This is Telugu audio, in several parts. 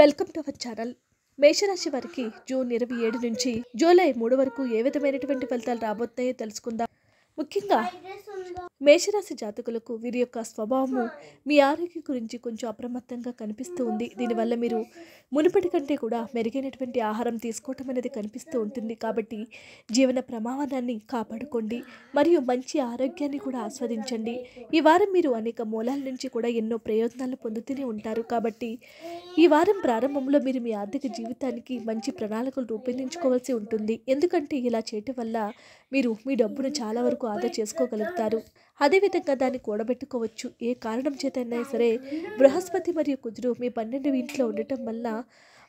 వెల్కమ్ టు అవర్ ఛానల్ మేషరాశి వారికి జూన్ ఇరవై ఏడు నుంచి జూలై మూడు వరకు ఏ విధమైనటువంటి ఫలితాలు రాబోతాయో తెలుసుకుందాం ముఖ్యంగా మేషరాశి జాతకులకు వీరి యొక్క స్వభావము మీ ఆరోగ్యం గురించి కొంచెం అప్రమత్తంగా కనిపిస్తూ ఉంది దీనివల్ల మీరు మునుపటి కంటే కూడా మెరుగైనటువంటి ఆహారం తీసుకోవటం అనేది కనిపిస్తూ ఉంటుంది కాబట్టి జీవన ప్రమాణాన్ని కాపాడుకోండి మరియు మంచి ఆరోగ్యాన్ని కూడా ఆస్వాదించండి ఈ వారం మీరు అనేక మూలాల నుంచి కూడా ఎన్నో ప్రయోజనాలు పొందుతూనే ఉంటారు కాబట్టి ఈ వారం ప్రారంభంలో మీరు మీ ఆర్థిక జీవితానికి మంచి ప్రణాళికలు రూపొందించుకోవాల్సి ఉంటుంది ఎందుకంటే ఇలా చేయటం వల్ల మీరు మీ డబ్బును చాలా వరకు ఆదా చేసుకోగలుగుతారు అదేవిధంగా దాన్ని కూడబెట్టుకోవచ్చు ఏ కారణం అయినా సరే బృహస్పతి మరియు కుజుడు మీ పన్నెండు ఇంట్లో ఉండటం వల్ల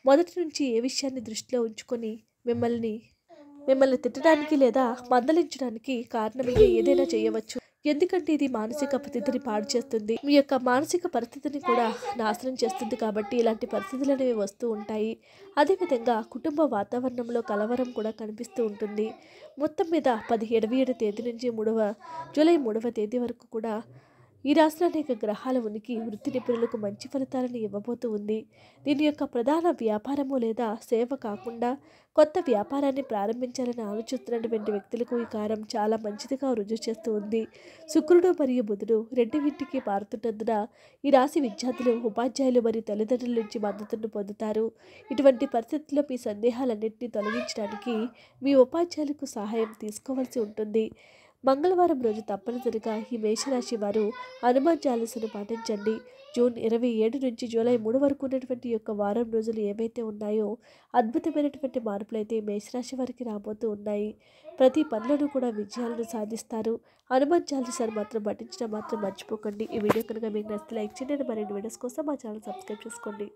మొదటి నుంచి ఏ విషయాన్ని దృష్టిలో ఉంచుకొని మిమ్మల్ని మిమ్మల్ని తిట్టడానికి లేదా మందలించడానికి కారణమయ్యే ఏదైనా చేయవచ్చు ఎందుకంటే ఇది మానసిక పరిస్థితిని పాడు చేస్తుంది మీ యొక్క మానసిక పరిస్థితిని కూడా నాశనం చేస్తుంది కాబట్టి ఇలాంటి పరిస్థితులు అనేవి వస్తూ ఉంటాయి అదేవిధంగా కుటుంబ వాతావరణంలో కలవరం కూడా కనిపిస్తూ ఉంటుంది మొత్తం మీద పదిహేడవ ఏడు తేదీ నుంచి మూడవ జూలై మూడవ తేదీ వరకు కూడా ఈ రాశిలో అనేక గ్రహాల ఉనికి వృత్తి నిపుణులకు మంచి ఫలితాలను ఇవ్వబోతూ ఉంది దీని యొక్క ప్రధాన వ్యాపారము లేదా సేవ కాకుండా కొత్త వ్యాపారాన్ని ప్రారంభించాలని ఆలోచిస్తున్నటువంటి వ్యక్తులకు ఈ కారం చాలా మంచిదిగా రుజువు చేస్తూ ఉంది శుక్రుడు మరియు బుధుడు రెండు పారుతున్నందున ఈ రాశి విద్యార్థులు ఉపాధ్యాయులు మరియు తల్లిదండ్రుల నుంచి మద్దతును పొందుతారు ఇటువంటి పరిస్థితుల్లో మీ సందేహాలన్నింటినీ తొలగించడానికి మీ ఉపాధ్యాయులకు సహాయం తీసుకోవాల్సి ఉంటుంది మంగళవారం రోజు తప్పనిసరిగా ఈ మేషరాశి వారు హనుమాన్ చాలీసును పాటించండి జూన్ ఇరవై ఏడు నుంచి జూలై మూడు వరకు ఉన్నటువంటి యొక్క వారం రోజులు ఏవైతే ఉన్నాయో అద్భుతమైనటువంటి మార్పులైతే మేషరాశి వారికి రాబోతూ ఉన్నాయి ప్రతి పనులను కూడా విజయాలను సాధిస్తారు హనుమాన్ చాలీసాను మాత్రం పఠించడం మాత్రం మర్చిపోకండి ఈ వీడియో కనుక మీకు నచ్చితే లైక్ చేయండి మరిన్ని వీడియోస్ కోసం మా ఛానల్ సబ్స్క్రైబ్ చేసుకోండి